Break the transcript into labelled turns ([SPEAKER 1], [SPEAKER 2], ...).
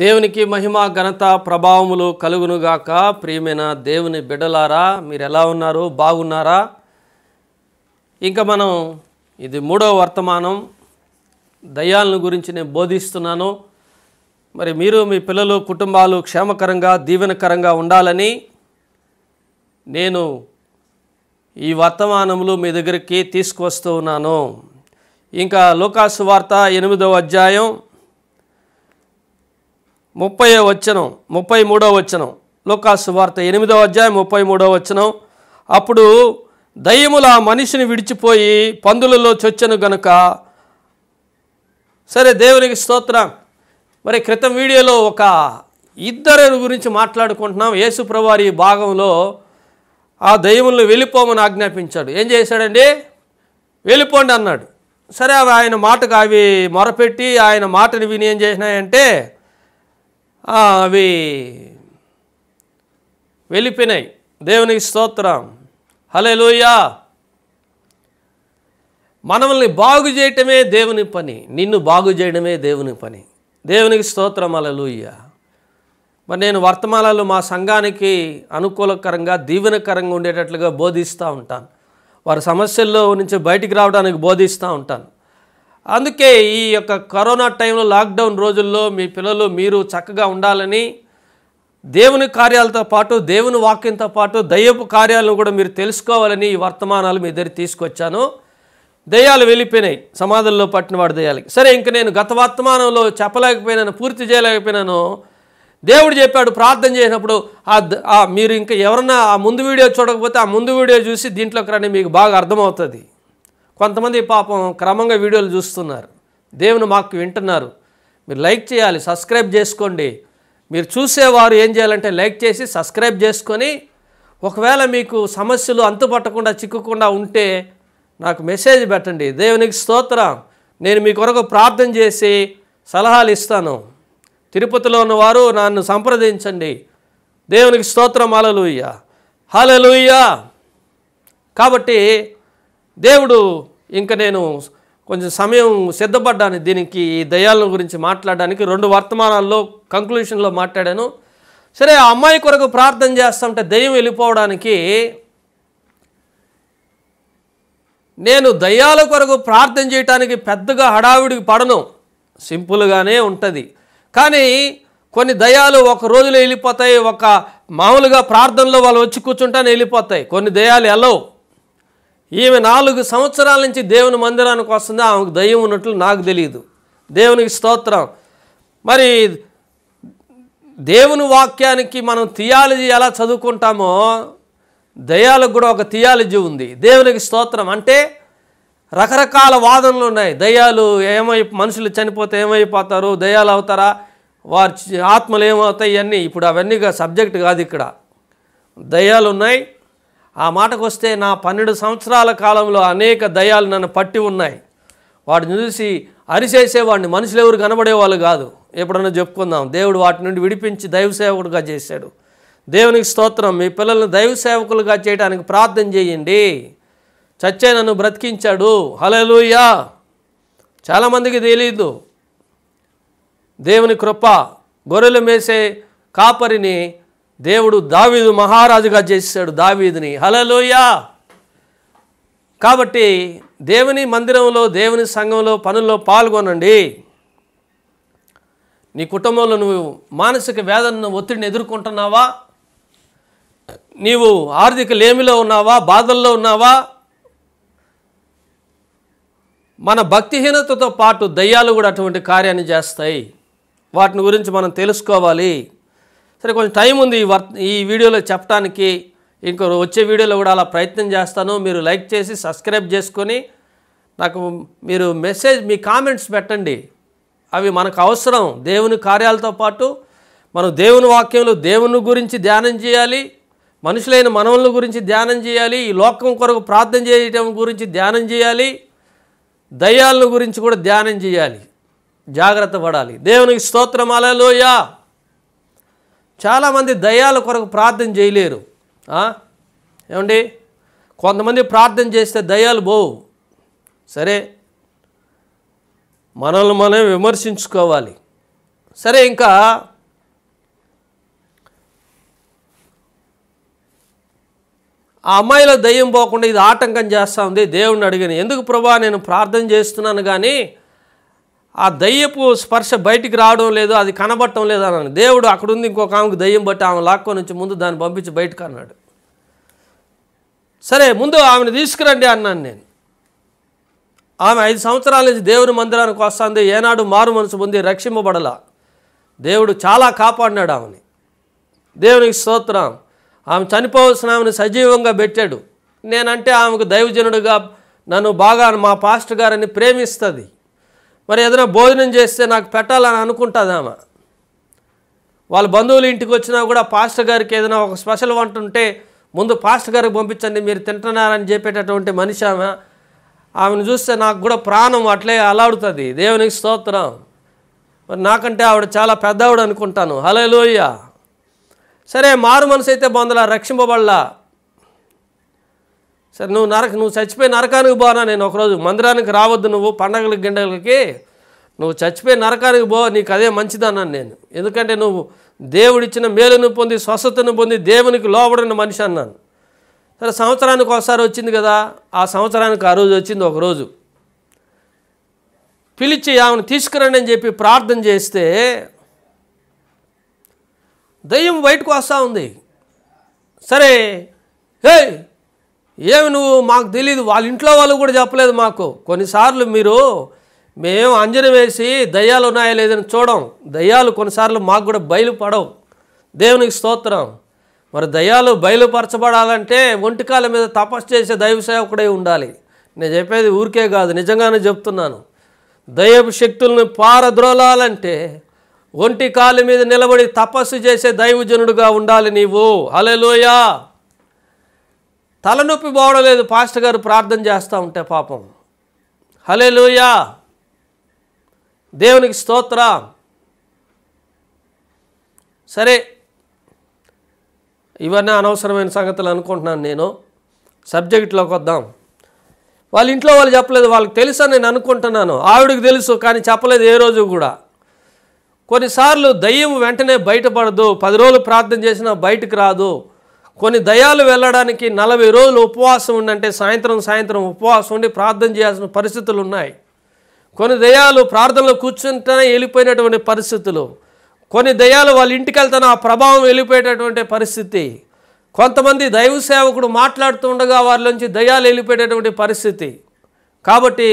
[SPEAKER 1] దేవునికి మహిమ ఘనత ప్రభావములు కలుగునుగాక ప్రియమైన దేవుని బిడ్డలారా మీరు ఎలా ఉన్నారు బాగున్నారా ఇంకా మనం ఇది మూడో వర్తమానం దయ్యాలను గురించి నేను బోధిస్తున్నాను మరి మీరు మీ పిల్లలు కుటుంబాలు క్షేమకరంగా దీవెనకరంగా ఉండాలని నేను ఈ వర్తమానములు మీ దగ్గరికి తీసుకువస్తూ ఉన్నాను ఇంకా లోకాసు వార్త ఎనిమిదవ అధ్యాయం ముప్పై వచ్చనం ముప్పై మూడో వచ్చనం లోకాసు వార్త ఎనిమిదో అధ్యాయం ముప్పై మూడో వచ్చనం అప్పుడు దయ్యములు ఆ మనిషిని విడిచిపోయి పందులలో చొచ్చను గనుక సరే దేవునికి స్తోత్రం మరి క్రితం వీడియోలో ఒక ఇద్దరు గురించి మాట్లాడుకుంటున్నాం యేసుప్రవారి భాగంలో ఆ దయ్యములను వెళ్ళిపోమని ఆజ్ఞాపించాడు ఏం చేశాడండి వెళ్ళిపోండి అన్నాడు సరే అవి ఆయన మాటకు అవి మొరపెట్టి ఆయన మాటను విని ఏం చేసినాయంటే అవి వెళ్ళిపోయినాయి దేవునికి స్తోత్రం హలేలుయా మనల్ని బాగు చేయటమే దేవుని పని నిన్ను బాగు చేయడమే దేవుని పని దేవునికి స్తోత్రం లూయ మరి నేను వర్తమానాలు మా సంఘానికి అనుకూలకరంగా దీవెనకరంగా ఉండేటట్లుగా బోధిస్తూ ఉంటాను వారి సమస్యల్లో నుంచి బయటికి రావడానికి బోధిస్తూ ఉంటాను అందుకే ఈ యొక్క కరోనా టైంలో లాక్డౌన్ రోజుల్లో మీ పిల్లలు మీరు చక్కగా ఉండాలని దేవుని కార్యాలతో పాటు దేవుని వాక్యంతో పాటు దయ్యపు కార్యాలను కూడా మీరు తెలుసుకోవాలని ఈ వర్తమానాలు మీ దగ్గర తీసుకొచ్చాను దయ్యాలు వెళ్ళిపోయినాయి సమాధుల్లో పట్టినవాడు దయ్యాలకి సరే ఇంక నేను గత వర్తమానంలో చెప్పలేకపోయినాను పూర్తి చేయలేకపోయినాను దేవుడు చెప్పాడు ప్రార్థన చేసినప్పుడు ఆ మీరు ఇంకా ఎవరన్నా ఆ ముందు వీడియో చూడకపోతే ఆ ముందు వీడియో చూసి దీంట్లోకి రాని మీకు బాగా అర్థమవుతుంది కొంతమంది పాపం క్రమంగా వీడియోలు చూస్తున్నారు దేవుని మాకు వింటున్నారు మీరు లైక్ చేయాలి సబ్స్క్రైబ్ చేసుకోండి మీరు చూసేవారు ఏం చేయాలంటే లైక్ చేసి సబ్స్క్రైబ్ చేసుకొని ఒకవేళ మీకు సమస్యలు అంతుపట్టకుండా చిక్కకుండా ఉంటే నాకు మెసేజ్ పెట్టండి దేవునికి స్తోత్రం నేను మీ కొరకు ప్రార్థన చేసి సలహాలు ఇస్తాను తిరుపతిలో ఉన్నవారు నన్ను సంప్రదించండి దేవునికి స్తోత్రం అలలుయ్య హలలుయ్య కాబట్టి దేవుడు ఇంకా నేను కొంచెం సమయం సిద్ధపడ్డాను దీనికి ఈ దయాలను గురించి మాట్లాడడానికి రెండు వర్తమానాల్లో కంక్లూషన్లో మాట్లాడాను సరే ఆ అమ్మాయి కొరకు ప్రార్థన చేస్తామంటే దయ్యం వెళ్ళిపోవడానికి నేను దయ్యాల కొరకు ప్రార్థన చేయటానికి పెద్దగా హడావిడికి పడను సింపుల్గానే ఉంటుంది కానీ కొన్ని దయాలు ఒక రోజులో వెళ్ళిపోతాయి ఒక మామూలుగా ప్రార్థనలో వాళ్ళు వచ్చి కూర్చుంటానే వెళ్ళిపోతాయి కొన్ని దయాలు ఎలా ఈమె నాలుగు సంవత్సరాల నుంచి దేవుని మందిరానికి వస్తుంది ఆమెకు దయ్యం ఉన్నట్లు నాకు తెలియదు దేవునికి స్తోత్రం మరి దేవుని వాక్యానికి మనం థియాలజీ ఎలా చదువుకుంటామో దయ్యాలకు కూడా ఒక థియాలజీ ఉంది దేవునికి స్తోత్రం అంటే రకరకాల వాదనలు ఉన్నాయి దయ్యాలు ఏమై మనుషులు చనిపోతే ఏమైపోతారు దయ్యాలు అవుతారా వారి ఆత్మలు ఏమవుతాయి ఇవన్నీ ఇప్పుడు అవన్నీ సబ్జెక్ట్ కాదు ఇక్కడ దయ్యాలు ఉన్నాయి ఆ మాటకు వస్తే నా పన్నెండు సంవత్సరాల కాలంలో అనేక దయాలు నన్ను పట్టి ఉన్నాయి వాటిని చూసి అరిచేసేవాడిని మనుషులు ఎవరు కనబడేవాళ్ళు కాదు ఎప్పుడన్నా చెప్పుకుందాం దేవుడు వాటి నుండి విడిపించి దైవ సేవకుడుగా చేశాడు దేవునికి స్తోత్రం మీ పిల్లల్ని దైవ సేవకులుగా చేయడానికి ప్రార్థన చేయండి చచ్చే నన్ను బ్రతికించాడు హలలుయా చాలామందికి తెలియదు దేవుని కృప గొర్రెలు మేసే కాపరిని దేవుడు దావీదు మహారాజుగా చేశాడు దావీదుని హలలోయా కాబట్టి దేవుని మందిరంలో దేవుని సంఘంలో పనుల్లో పాల్గొనండి నీ కుటుంబంలో నువ్వు మానసిక వేదనను ఒత్తిడిని ఎదుర్కొంటున్నావా నీవు ఆర్థిక లేమిలో ఉన్నావా బాధల్లో ఉన్నావా మన భక్తిహీనతతో పాటు దయ్యాలు కూడా అటువంటి కార్యాన్ని చేస్తాయి వాటిని గురించి మనం తెలుసుకోవాలి సరే కొంచెం టైం ఉంది ఈ ఈ వీడియోలో చెప్పడానికి ఇంకో వచ్చే వీడియోలో కూడా అలా ప్రయత్నం చేస్తాను మీరు లైక్ చేసి సబ్స్క్రైబ్ చేసుకొని నాకు మీరు మెసేజ్ మీ కామెంట్స్ పెట్టండి అవి మనకు అవసరం దేవుని కార్యాలతో పాటు మనం దేవుని వాక్యంలో దేవుని గురించి ధ్యానం చేయాలి మనుషులైన మనవుల గురించి ధ్యానం చేయాలి ఈ లోకం కొరకు ప్రార్థన చేయటం గురించి ధ్యానం చేయాలి దయ్యాలను గురించి కూడా ధ్యానం చేయాలి జాగ్రత్త పడాలి దేవునికి స్తోత్రం అలలోయా చాలామంది దయాల కొరకు ప్రార్థన చేయలేరు ఏమండి కొంతమంది ప్రార్థన చేస్తే దయాలు పోవు సరే మనల్ని మనం విమర్శించుకోవాలి సరే ఇంకా ఆ అమ్మాయిలో దయ్యం పోకుండా ఇది ఆటంకం చేస్తూ ఉంది దేవుణ్ణి అడిగాను ఎందుకు ప్రభా నేను ప్రార్థన చేస్తున్నాను కానీ ఆ దయ్యపు స్పర్శ బయటికి రావడం లేదు అది కనబడటం లేదు అన్నాను దేవుడు అక్కడుంది ఇంకొక ఆమెకు దయ్యం బట్టి ఆమె లాక్కొని నుంచి ముందు దాన్ని పంపించి బయటకు అన్నాడు సరే ముందు ఆమెను తీసుకురండి అన్నాను నేను ఆమె ఐదు సంవత్సరాల నుంచి దేవుని మందిరానికి వస్తుంది ఏనాడు మారు మనసు పొంది రక్షింపబడలా దేవుడు చాలా కాపాడినాడు ఆమెని దేవునికి స్తోత్రం ఆమె చనిపోవలసిన ఆమెను సజీవంగా పెట్టాడు నేనంటే ఆమెకు దైవజనుడుగా నన్ను బాగా మా పాస్టర్ గారని ప్రేమిస్తుంది మరి ఏదైనా భోజనం చేస్తే నాకు పెట్టాలని అనుకుంటుందామా వాళ్ళ బంధువులు ఇంటికి వచ్చినా కూడా పాస్టర్ గారికి ఏదైనా ఒక స్పెషల్ వంట ఉంటే ముందు పాస్టర్ గారికి పంపించండి మీరు తింటున్నారని చెప్పేటటువంటి మనిషి ఆమె ఆమెను చూస్తే నాకు కూడా ప్రాణం అట్లే అలాడుతుంది దేవునికి స్తోత్రం మరి నాకంటే ఆవిడ చాలా పెద్దవాడు అనుకుంటాను హలో సరే మారు మనసు అయితే బొందల రక్షింపబడలా సరే నువ్వు నరక నువ్వు చచ్చిపోయి నరకానికి పోనా నేను ఒకరోజు మందిరానికి రావద్దు నువ్వు పండగలకి గిండగలకి నువ్వు చచ్చిపోయి నరకానికి పో నీకు అదే మంచిదన్నాను నేను ఎందుకంటే నువ్వు దేవుడిచ్చిన మేలును పొంది స్వస్థతను పొంది దేవునికి లోబడిన మనిషి అన్నాను సరే సంవత్సరానికి ఒకసారి వచ్చింది కదా ఆ సంవత్సరానికి ఆ రోజు వచ్చింది ఒకరోజు పిలిచి ఆమెను తీసుకురండి అని చెప్పి ప్రార్థన చేస్తే దయ్యం బయటకు వస్తూ ఉంది సరే హే ఏమి నువ్వు మాకు తెలియదు వాళ్ళ ఇంట్లో వాళ్ళు కూడా చెప్పలేదు మాకు కొన్నిసార్లు మీరు మేము అంజనం వేసి దయ్యాలు ఉన్నాయా లేదని చూడం దయ్యాలు కొన్నిసార్లు మాకు కూడా బయలుపడవు దేవునికి స్తోత్రం మరి దయ్యాలు బయలుపరచబడాలంటే ఒంటికాల మీద తపస్సు చేసే దైవ సేవకుడే ఉండాలి నేను చెప్పేది ఊరికే కాదు నిజంగానే చెప్తున్నాను దయ్యపు శక్తులను పారద్రోలాలంటే ఒంటి కాలు మీద నిలబడి తపస్సు చేసే దైవజనుడుగా ఉండాలి నీవు అలెలోయా తలనొప్పి పోవడం లేదు పాస్టర్ గారు ప్రార్థన చేస్తూ ఉంటే పాపం హలే లూయా దేవునికి స్తోత్ర సరే ఇవన్నీ అనవసరమైన సంగతులు అనుకుంటున్నాను నేను సబ్జెక్టులోకి వద్దాం వాళ్ళ ఇంట్లో వాళ్ళు చెప్పలేదు వాళ్ళకి తెలుసా నేను అనుకుంటున్నాను ఆవిడకి తెలుసు కానీ చెప్పలేదు ఏ రోజు కూడా కొన్నిసార్లు దయ్యం వెంటనే బయటపడదు పది రోజులు ప్రార్థన చేసినా బయటకు రాదు కొన్ని దయాలు వెళ్ళడానికి నలభై రోజులు ఉపవాసం ఉండంటే సాయంత్రం సాయంత్రం ఉపవాసం ఉండి ప్రార్థన చేయాల్సిన పరిస్థితులు ఉన్నాయి కొన్ని దయాలు ప్రార్థనలో కూర్చుంటేనే వెళ్ళిపోయినటువంటి పరిస్థితులు కొన్ని దయాలు వాళ్ళ ఇంటికి వెళ్తాన ఆ ప్రభావం వెళ్ళిపోయేటటువంటి పరిస్థితి కొంతమంది దైవ సేవకుడు మాట్లాడుతుండగా వారిలోంచి దయాలు వెళ్ళిపోయేటటువంటి పరిస్థితి కాబట్టి